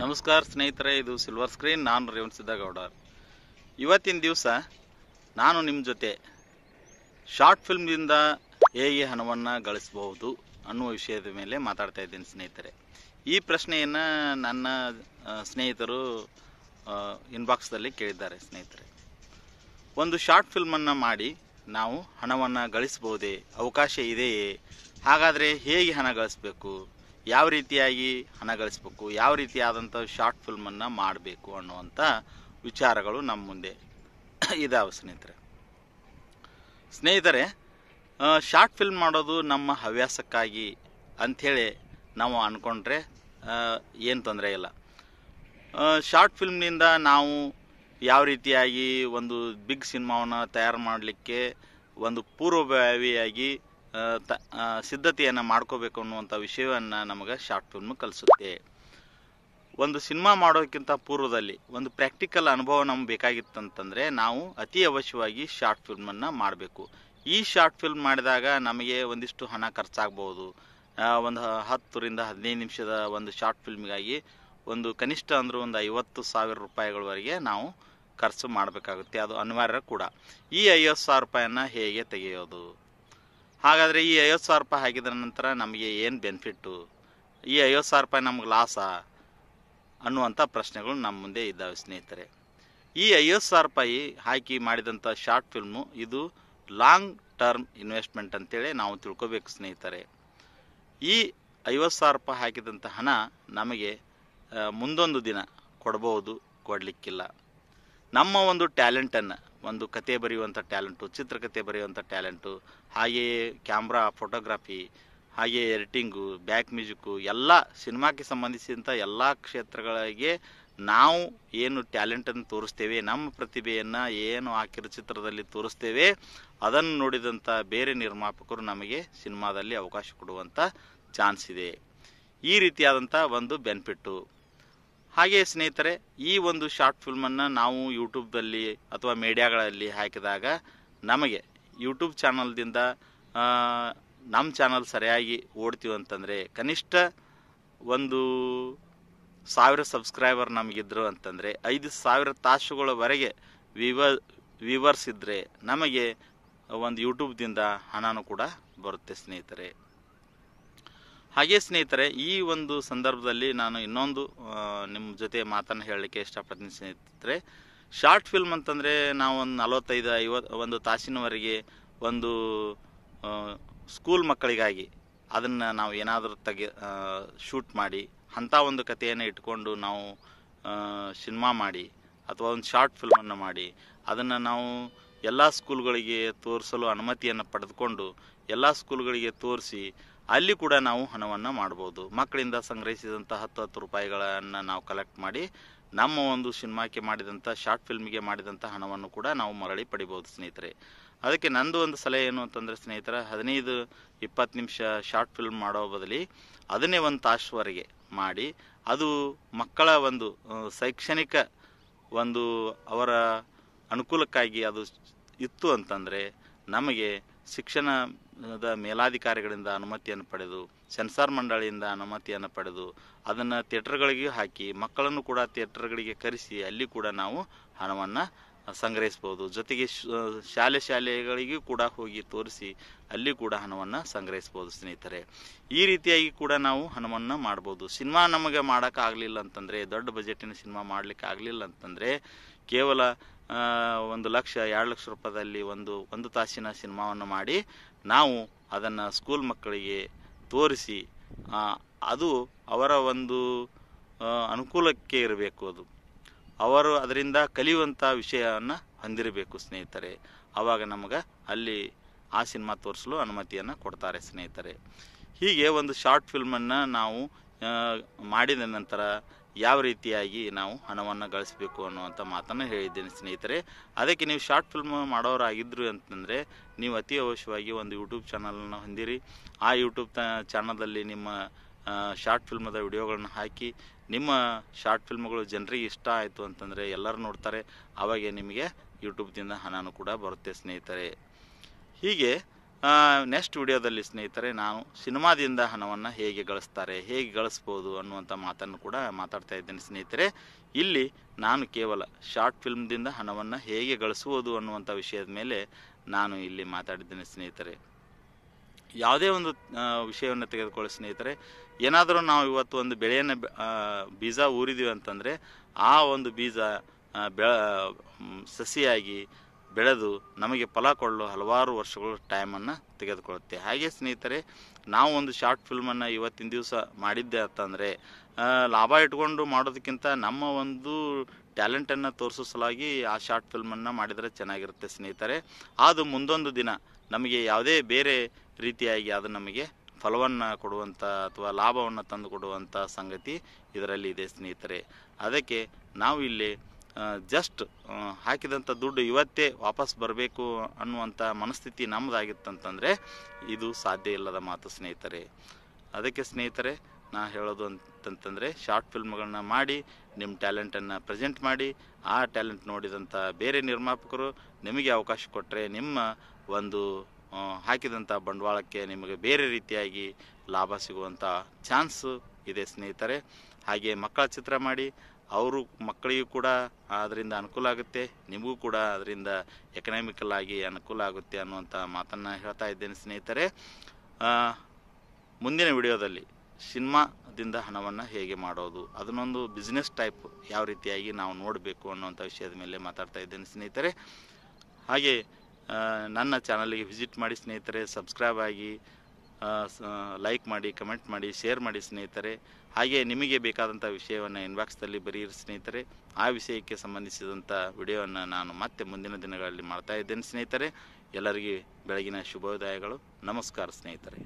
ನಮಸ್ಕಾರ ಸ್ನೇಹಿತರೆ ಇದು ಸಿಲ್ವರ್ ಸ್ಕ್ರೀನ್ ನಾನು ರೇವಣ್ ಗೌಡರ್ ಇವತ್ತಿನ ದಿವಸ ನಾನು ನಿಮ್ಮ ಜೊತೆ ಶಾರ್ಟ್ ಫಿಲ್ಮ್ದಿಂದ ಹೇಗೆ ಹಣವನ್ನು ಗಳಿಸ್ಬೌದು ಅನ್ನುವ ವಿಷಯದ ಮೇಲೆ ಮಾತಾಡ್ತಾ ಇದ್ದೀನಿ ಸ್ನೇಹಿತರೆ ಈ ಪ್ರಶ್ನೆಯನ್ನು ನನ್ನ ಸ್ನೇಹಿತರು ಇನ್ಬಾಕ್ಸ್ದಲ್ಲಿ ಕೇಳಿದ್ದಾರೆ ಸ್ನೇಹಿತರೆ ಒಂದು ಶಾರ್ಟ್ ಫಿಲ್ಮನ್ನು ಮಾಡಿ ನಾವು ಹಣವನ್ನು ಗಳಿಸ್ಬೋದೇ ಅವಕಾಶ ಇದೆಯೇ ಹಾಗಾದರೆ ಹೇಗೆ ಹಣ ಗಳಿಸ್ಬೇಕು ಯಾವ ರೀತಿಯಾಗಿ ಹಣ ಗಳಿಸ್ಬೇಕು ಯಾವ ರೀತಿಯಾದಂಥ ಶಾರ್ಟ್ ಫಿಲ್ಮನ್ನು ಮಾಡಬೇಕು ಅನ್ನುವಂಥ ವಿಚಾರಗಳು ನಮ್ಮ ಮುಂದೆ ಇದಾವೆ ಸ್ನೇಹಿತರೆ ಸ್ನೇಹಿತರೆ ಶಾರ್ಟ್ ಫಿಲ್ಮ್ ಮಾಡೋದು ನಮ್ಮ ಹವ್ಯಾಸಕ್ಕಾಗಿ ಅಂಥೇಳಿ ನಾವು ಅಂದ್ಕೊಂಡ್ರೆ ಏನು ತೊಂದರೆ ಇಲ್ಲ ಶಾರ್ಟ್ ಫಿಲ್ಮ್ನಿಂದ ನಾವು ಯಾವ ರೀತಿಯಾಗಿ ಒಂದು ಬಿಗ್ ಸಿನಿಮಾವನ್ನು ತಯಾರು ಮಾಡಲಿಕ್ಕೆ ಒಂದು ಪೂರ್ವಭಾವಿಯಾಗಿ ತ ಸಿದ್ಧತೆಯನ್ನು ಮಾಡ್ಕೋಬೇಕು ಅನ್ನುವಂಥ ವಿಷಯವನ್ನು ನಮಗೆ ಶಾರ್ಟ್ ಫಿಲ್ಮ್ ಕಲಿಸುತ್ತೆ ಒಂದು ಸಿನಿಮಾ ಮಾಡೋಕ್ಕಿಂತ ಪೂರ್ವದಲ್ಲಿ ಒಂದು ಪ್ರಾಕ್ಟಿಕಲ್ ಅನುಭವ ನಮ್ಗೆ ಬೇಕಾಗಿತ್ತಂತಂದರೆ ನಾವು ಅತಿ ಅವಶ್ಯವಾಗಿ ಶಾರ್ಟ್ ಫಿಲ್ಮನ್ನು ಮಾಡಬೇಕು ಈ ಶಾರ್ಟ್ ಫಿಲ್ಮ್ ಮಾಡಿದಾಗ ನಮಗೆ ಒಂದಿಷ್ಟು ಹಣ ಖರ್ಚಾಗ್ಬೋದು ಒಂದು ಹತ್ತರಿಂದ ಹದಿನೈದು ನಿಮಿಷದ ಒಂದು ಶಾರ್ಟ್ ಫಿಲ್ಮ್ಗಾಗಿ ಒಂದು ಕನಿಷ್ಠ ಅಂದರೂ ಒಂದು ಐವತ್ತು ಸಾವಿರ ರೂಪಾಯಿಗಳವರೆಗೆ ನಾವು ಖರ್ಚು ಮಾಡಬೇಕಾಗುತ್ತೆ ಅದು ಅನಿವಾರ್ಯ ಕೂಡ ಈ ಐವತ್ತು ಸಾವಿರ ರೂಪಾಯಿಯನ್ನು ಹೇಗೆ ತೆಗೆಯೋದು ಹಾಗಾದರೆ ಈ ಐವತ್ತು ಸಾವಿರ ರೂಪಾಯಿ ಹಾಕಿದ ನಂತರ ನಮಗೆ ಏನು ಬೆನಿಫಿಟ್ಟು ಈ ಐವತ್ತು ಸಾವಿರ ರೂಪಾಯಿ ನಮ್ಗೆ ಲಾಸಾ ಅನ್ನುವಂಥ ಪ್ರಶ್ನೆಗಳು ನಮ್ಮ ಮುಂದೆ ಇದ್ದಾವೆ ಸ್ನೇಹಿತರೆ ಈ ಐವತ್ತು ಸಾವಿರ ರೂಪಾಯಿ ಹಾಕಿ ಮಾಡಿದಂಥ ಶಾರ್ಟ್ ಫಿಲ್ಮು ಇದು ಲಾಂಗ್ ಟರ್ಮ್ ಇನ್ವೆಸ್ಟ್ಮೆಂಟ್ ಅಂತೇಳಿ ನಾವು ತಿಳ್ಕೊಬೇಕು ಸ್ನೇಹಿತರೆ ಈ ಐವತ್ತು ಸಾವಿರ ರೂಪಾಯಿ ಹಾಕಿದಂಥ ಹಣ ನಮಗೆ ಮುಂದೊಂದು ದಿನ ಕೊಡ್ಬೋದು ಕೊಡಲಿಕ್ಕಿಲ್ಲ ನಮ್ಮ ಒಂದು ಟ್ಯಾಲೆಂಟನ್ನು ಒಂದು ಕತೆ ಬರೆಯುವಂಥ ಟ್ಯಾಲೆಂಟು ಚಿತ್ರಕಥೆ ಬರೆಯುವಂಥ ಟ್ಯಾಲೆಂಟು ಹಾಗೆಯೇ ಕ್ಯಾಮ್ರಾ ಫೋಟೋಗ್ರಾಫಿ ಹಾಗೆಯೇ ಎಡಿಟಿಂಗು ಬ್ಯಾಕ್ ಮ್ಯೂಸಿಕ್ಕು ಎಲ್ಲ ಸಿನಿಮಾಕ್ಕೆ ಸಂಬಂಧಿಸಿದಂಥ ಎಲ್ಲ ಕ್ಷೇತ್ರಗಳಿಗೆ ನಾವು ಏನು ಟ್ಯಾಲೆಂಟನ್ನು ತೋರಿಸ್ತೇವೆ ನಮ್ಮ ಪ್ರತಿಭೆಯನ್ನು ಏನು ಹಾಕಿರೋ ಚಿತ್ರದಲ್ಲಿ ತೋರಿಸ್ತೇವೆ ಅದನ್ನು ನೋಡಿದಂಥ ಬೇರೆ ನಿರ್ಮಾಪಕರು ನಮಗೆ ಸಿನಿಮಾದಲ್ಲಿ ಅವಕಾಶ ಕೊಡುವಂಥ ಚಾನ್ಸ್ ಇದೆ ಈ ರೀತಿಯಾದಂಥ ಒಂದು ಬೆನಿಫಿಟ್ಟು ಹಾಗೆ ಸ್ನೇಹಿತರೆ ಈ ಒಂದು ಶಾರ್ಟ್ ಫಿಲ್ಮನ್ನು ನಾವು ಯೂಟ್ಯೂಬ್ದಲ್ಲಿ ಅಥವಾ ಮೀಡಿಯಾಗಳಲ್ಲಿ ಹಾಕಿದಾಗ ನಮಗೆ ಯೂಟ್ಯೂಬ್ ಚಾನಲ್ದಿಂದ ನಮ್ಮ ಚಾನಲ್ ಸರಿಯಾಗಿ ಓಡ್ತೀವಂತಂದರೆ ಕನಿಷ್ಠ ಒಂದು ಸಾವಿರ ಸಬ್ಸ್ಕ್ರೈಬರ್ ನಮಗಿದ್ರು ಅಂತಂದರೆ ಐದು ಸಾವಿರ ತಾಸುಗಳವರೆಗೆ ವಿವ ವ್ಯೂವರ್ಸ್ ಇದ್ದರೆ ನಮಗೆ ಒಂದು ಯೂಟ್ಯೂಬ್ದಿಂದ ಹಣನೂ ಕೂಡ ಬರುತ್ತೆ ಸ್ನೇಹಿತರೆ ಹಾಗೆ ಸ್ನೇಹಿತರೆ ಈ ಒಂದು ಸಂದರ್ಭದಲ್ಲಿ ನಾನು ಇನ್ನೊಂದು ನಿಮ್ಮ ಜೊತೆ ಮಾತನ್ನು ಹೇಳಲಿಕ್ಕೆ ಇಷ್ಟಪಡ್ತೀನಿ ಸ್ನೇಹಿತರೆ ಶಾರ್ಟ್ ಫಿಲ್ಮ್ ಅಂತಂದರೆ ನಾವು ಒಂದು ನಲವತ್ತೈದು ಐವತ್ತು ಒಂದು ತಾಸಿನವರೆಗೆ ಒಂದು ಸ್ಕೂಲ್ ಮಕ್ಕಳಿಗಾಗಿ ಅದನ್ನು ನಾವು ಏನಾದರೂ ತೆಗೆ ಶೂಟ್ ಮಾಡಿ ಅಂಥ ಒಂದು ಕಥೆಯನ್ನು ಇಟ್ಕೊಂಡು ನಾವು ಸಿನಿಮಾ ಮಾಡಿ ಅಥವಾ ಒಂದು ಶಾರ್ಟ್ ಫಿಲ್ಮನ್ನು ಮಾಡಿ ಅದನ್ನು ನಾವು ಎಲ್ಲ ಸ್ಕೂಲ್ಗಳಿಗೆ ತೋರಿಸಲು ಅನುಮತಿಯನ್ನು ಪಡೆದುಕೊಂಡು ಎಲ್ಲ ಸ್ಕೂಲ್ಗಳಿಗೆ ತೋರಿಸಿ ಅಲ್ಲಿ ಕೂಡ ನಾವು ಹಣವನ್ನು ಮಾಡ್ಬೋದು ಮಕ್ಕಳಿಂದ ಸಂಗ್ರಹಿಸಿದಂಥ ಹತ್ತು ಹತ್ತು ರೂಪಾಯಿಗಳನ್ನು ನಾವು ಕಲೆಕ್ಟ್ ಮಾಡಿ ನಮ್ಮ ಒಂದು ಸಿನಿಮಾಕ್ಕೆ ಮಾಡಿದಂಥ ಶಾರ್ಟ್ ಫಿಲ್ಮ್ಗೆ ಮಾಡಿದಂಥ ಹಣವನ್ನು ಕೂಡ ನಾವು ಮರಳಿ ಪಡಿಬೋದು ಸ್ನೇಹಿತರೆ ಅದಕ್ಕೆ ನಂದು ಒಂದು ಸಲಹೆ ಏನು ಅಂತಂದರೆ ಸ್ನೇಹಿತರ ಹದಿನೈದು ಇಪ್ಪತ್ತು ನಿಮಿಷ ಶಾರ್ಟ್ ಫಿಲ್ಮ್ ಮಾಡೋ ಬದಲಿ ಅದನ್ನೇ ಒಂದು ತಾಸುವರೆಗೆ ಮಾಡಿ ಅದು ಮಕ್ಕಳ ಒಂದು ಶೈಕ್ಷಣಿಕ ಒಂದು ಅವರ ಅನುಕೂಲಕ್ಕಾಗಿ ಅದು ಇತ್ತು ಅಂತಂದರೆ ನಮಗೆ ಶಿಕ್ಷಣ ದ ಮೇಲಾಧಿಕಾರಿಗಳಿಂದ ಅನುಮತಿಯನ್ನು ಪಡೆದು ಸೆನ್ಸಾರ್ ಮಂಡಳಿಯಿಂದ ಅನುಮತಿಯನ್ನು ಪಡೆದು ಅದನ್ನು ಥಿಯೇಟರ್ಗಳಿಗೆ ಹಾಕಿ ಮಕ್ಕಳನ್ನು ಕೂಡ ಥಿಯೇಟರ್ಗಳಿಗೆ ಕರೆಸಿ ಅಲ್ಲಿ ಕೂಡ ನಾವು ಹಣವನ್ನು ಸಂಗ್ರಹಿಸ್ಬೋದು ಜೊತೆಗೆ ಶಾಲೆ ಶಾಲೆಗಳಿಗೂ ಕೂಡ ಹೋಗಿ ತೋರಿಸಿ ಅಲ್ಲಿ ಕೂಡ ಹಣವನ್ನು ಸಂಗ್ರಹಿಸ್ಬೋದು ಸ್ನೇಹಿತರೆ ಈ ರೀತಿಯಾಗಿ ಕೂಡ ನಾವು ಹಣವನ್ನು ಮಾಡ್ಬೋದು ಸಿನಿಮಾ ನಮಗೆ ಮಾಡೋಕ್ಕಾಗಲಿಲ್ಲ ಅಂತಂದರೆ ದೊಡ್ಡ ಬಜೆಟಿನ ಸಿನಿಮಾ ಮಾಡಲಿಕ್ಕೆ ಆಗಲಿಲ್ಲ ಅಂತಂದರೆ ಕೇವಲ ಒಂದು ಲಕ್ಷ ಎರಡು ಲಕ್ಷ ರೂಪಾಯಿದಲ್ಲಿ ಒಂದು ಒಂದು ತಾಸಿನ ಸಿನಿಮಾವನ್ನು ಮಾಡಿ ನಾವು ಅದನ್ನು ಸ್ಕೂಲ್ ಮಕ್ಕಳಿಗೆ ತೋರಿಸಿ ಅದು ಅವರ ಒಂದು ಅನುಕೂಲಕ್ಕೆ ಇರಬೇಕು ಅದು ಅವರು ಅದರಿಂದ ಕಲಿಯುವಂಥ ವಿಷಯವನ್ನು ಹೊಂದಿರಬೇಕು ಸ್ನೇಹಿತರೆ ಆವಾಗ ನಮಗೆ ಅಲ್ಲಿ ಆ ಸಿನಿಮಾ ತೋರಿಸಲು ಅನುಮತಿಯನ್ನು ಕೊಡ್ತಾರೆ ಸ್ನೇಹಿತರೆ ಹೀಗೆ ಒಂದು ಶಾರ್ಟ್ ಫಿಲ್ಮನ್ನು ನಾವು ಮಾಡಿದ ನಂತರ ಯಾವ ರೀತಿಯಾಗಿ ನಾವು ಹಣವನ್ನು ಗಳಿಸಬೇಕು ಅನ್ನುವಂಥ ಮಾತನ್ನು ಹೇಳಿದ್ದೇನೆ ಸ್ನೇಹಿತರೆ ಅದಕ್ಕೆ ನೀವು ಶಾರ್ಟ್ ಫಿಲ್ಮ್ ಮಾಡೋರಾಗಿದ್ದರು ಅಂತಂದರೆ ನೀವು ಅತಿ ಅವಶ್ಯವಾಗಿ ಒಂದು ಯೂಟ್ಯೂಬ್ ಚಾನಲನ್ನು ಹೊಂದಿರಿ ಆ ಯೂಟ್ಯೂಬ್ ಚಾನಲಲ್ಲಿ ನಿಮ್ಮ ಶಾರ್ಟ್ ಫಿಲ್ಮದ ವಿಡಿಯೋಗಳನ್ನು ಹಾಕಿ ನಿಮ್ಮ ಶಾರ್ಟ್ ಫಿಲ್ಮ್ಗಳು ಜನರಿಗೆ ಇಷ್ಟ ಆಯಿತು ಅಂತಂದರೆ ಎಲ್ಲರೂ ನೋಡ್ತಾರೆ ಆವಾಗ ನಿಮಗೆ ಯೂಟ್ಯೂಬ್ದಿಂದ ಹಣನೂ ಕೂಡ ಬರುತ್ತೆ ಸ್ನೇಹಿತರೆ ಹೀಗೆ ನೆಕ್ಸ್ಟ್ ವಿಡಿಯೋದಲ್ಲಿ ಸ್ನೇಹಿತರೆ ನಾನು ಸಿನಿಮಾದಿಂದ ಹಣವನ್ನು ಹೇಗೆ ಗಳಿಸ್ತಾರೆ ಹೇಗೆ ಗಳಿಸ್ಬೋದು ಅನ್ನುವಂಥ ಮಾತನ್ನು ಕೂಡ ಮಾತಾಡ್ತಾ ಇದ್ದೇನೆ ಸ್ನೇಹಿತರೆ ಇಲ್ಲಿ ನಾನು ಕೇವಲ ಶಾರ್ಟ್ ಫಿಲ್ಮ್ದಿಂದ ಹಣವನ್ನು ಹೇಗೆ ಗಳಿಸುವುದು ಅನ್ನುವಂಥ ವಿಷಯದ ಮೇಲೆ ನಾನು ಇಲ್ಲಿ ಮಾತಾಡಿದ್ದೇನೆ ಸ್ನೇಹಿತರೆ ಯಾವುದೇ ಒಂದು ವಿಷಯವನ್ನು ತೆಗೆದುಕೊಳ್ಳಿ ಸ್ನೇಹಿತರೆ ಏನಾದರೂ ನಾವು ಇವತ್ತು ಒಂದು ಬೆಳೆಯನ್ನು ಬೀಜ ಊರಿದೀವಿ ಅಂತಂದರೆ ಆ ಒಂದು ಬೀಜ ಬೆಳ ಸಸಿಯಾಗಿ ಬೆಳೆದು ನಮಗೆ ಫಲ ಕೊಡಲು ಹಲವಾರು ವರ್ಷಗಳು ಟೈಮನ್ನು ತೆಗೆದುಕೊಳ್ಳುತ್ತೆ ಹಾಗೆ ಸ್ನೇಹಿತರೆ ನಾವು ಒಂದು ಶಾರ್ಟ್ ಫಿಲ್ಮನ್ನು ಇವತ್ತಿನ ದಿವಸ ಮಾಡಿದ್ದೆ ಅಂತಂದರೆ ಲಾಭ ಇಟ್ಕೊಂಡು ಮಾಡೋದಕ್ಕಿಂತ ನಮ್ಮ ಒಂದು ಟ್ಯಾಲೆಂಟನ್ನು ತೋರಿಸೋ ಸಲಾಗಿ ಆ ಶಾರ್ಟ್ ಫಿಲ್ಮನ್ನು ಮಾಡಿದರೆ ಚೆನ್ನಾಗಿರುತ್ತೆ ಸ್ನೇಹಿತರೆ ಅದು ಮುಂದೊಂದು ದಿನ ನಮಗೆ ಯಾವುದೇ ಬೇರೆ ರೀತಿಯಾಗಿ ಅದು ನಮಗೆ ಫಲವನ್ನು ಕೊಡುವಂಥ ಅಥವಾ ಲಾಭವನ್ನು ತಂದು ಕೊಡುವಂಥ ಸಂಗತಿ ಇದರಲ್ಲಿ ಇದೆ ಸ್ನೇಹಿತರೆ ಅದಕ್ಕೆ ನಾವು ಇಲ್ಲಿ ಜಸ್ಟ್ ಹಾಕಿದಂಥ ದುಡ್ಡು ಇವತ್ತೇ ವಾಪಸ್ ಬರಬೇಕು ಅನ್ನುವಂಥ ಮನಸ್ಥಿತಿ ನಮ್ಮದಾಗಿತ್ತಂತಂದರೆ ಇದು ಸಾಧ್ಯ ಇಲ್ಲದ ಮಾತು ಸ್ನೇಹಿತರೆ ಅದಕ್ಕೆ ಸ್ನೇಹಿತರೆ ನಾ ಹೇಳೋದು ಅಂತಂತಂದರೆ ಶಾರ್ಟ್ ಫಿಲ್ಮ್ಗಳನ್ನ ಮಾಡಿ ನಿಮ್ಮ ಟ್ಯಾಲೆಂಟನ್ನು ಪ್ರೆಸೆಂಟ್ ಮಾಡಿ ಆ ಟ್ಯಾಲೆಂಟ್ ನೋಡಿದಂಥ ಬೇರೆ ನಿರ್ಮಾಪಕರು ನಿಮಗೆ ಅವಕಾಶ ಕೊಟ್ಟರೆ ನಿಮ್ಮ ಒಂದು ಹಾಕಿದಂಥ ಬಂಡವಾಳಕ್ಕೆ ನಿಮಗೆ ಬೇರೆ ರೀತಿಯಾಗಿ ಲಾಭ ಸಿಗುವಂಥ ಚಾನ್ಸು ಇದೆ ಸ್ನೇಹಿತರೆ ಹಾಗೆ ಮಕ್ಕಳ ಚಿತ್ರ ಮಾಡಿ ಅವರು ಮಕ್ಕಳಿಗೂ ಕೂಡ ಅದರಿಂದ ಅನುಕೂಲ ಆಗುತ್ತೆ ನಿಮಗೂ ಕೂಡ ಅದರಿಂದ ಎಕನಾಮಿಕಲ್ ಆಗಿ ಅನುಕೂಲ ಆಗುತ್ತೆ ಅನ್ನುವಂಥ ಮಾತನ್ನು ಹೇಳ್ತಾ ಇದ್ದೇನೆ ಸ್ನೇಹಿತರೆ ಮುಂದಿನ ವಿಡಿಯೋದಲ್ಲಿ ಸಿನಿಮಾದಿಂದ ಹಣವನ್ನು ಹೇಗೆ ಮಾಡೋದು ಅದನ್ನೊಂದು ಬಿಸ್ನೆಸ್ ಟೈಪ್ ಯಾವ ರೀತಿಯಾಗಿ ನಾವು ನೋಡಬೇಕು ಅನ್ನುವಂಥ ವಿಷಯದ ಮೇಲೆ ಮಾತಾಡ್ತಾ ಇದ್ದೇನೆ ಸ್ನೇಹಿತರೆ ಹಾಗೆ ನನ್ನ ಚಾನಲಿಗೆ ವಿಸಿಟ್ ಮಾಡಿ ಸ್ನೇಹಿತರೆ ಸಬ್ಸ್ಕ್ರೈಬ್ ಆಗಿ ಲೈಕ್ ಮಾಡಿ ಕಮೆಂಟ್ ಮಾಡಿ ಶೇರ್ ಮಾಡಿ ಸ್ನೇಹಿತರೆ ಹಾಗೆ ನಿಮಗೆ ಬೇಕಾದಂಥ ವಿಷಯವನ್ನು ಇನ್ಬಾಕ್ಸ್ದಲ್ಲಿ ಬರೀರಿ ಸ್ನೇಹಿತರೆ ಆ ವಿಷಯಕ್ಕೆ ಸಂಬಂಧಿಸಿದಂಥ ವಿಡಿಯೋವನ್ನು ನಾನು ಮತ್ತೆ ಮುಂದಿನ ದಿನಗಳಲ್ಲಿ ಮಾಡ್ತಾ ಇದ್ದೇನೆ ಸ್ನೇಹಿತರೆ ಎಲ್ಲರಿಗೆ ಬೆಳಗಿನ ಶುಭೋದಯಗಳು ನಮಸ್ಕಾರ ಸ್ನೇಹಿತರೆ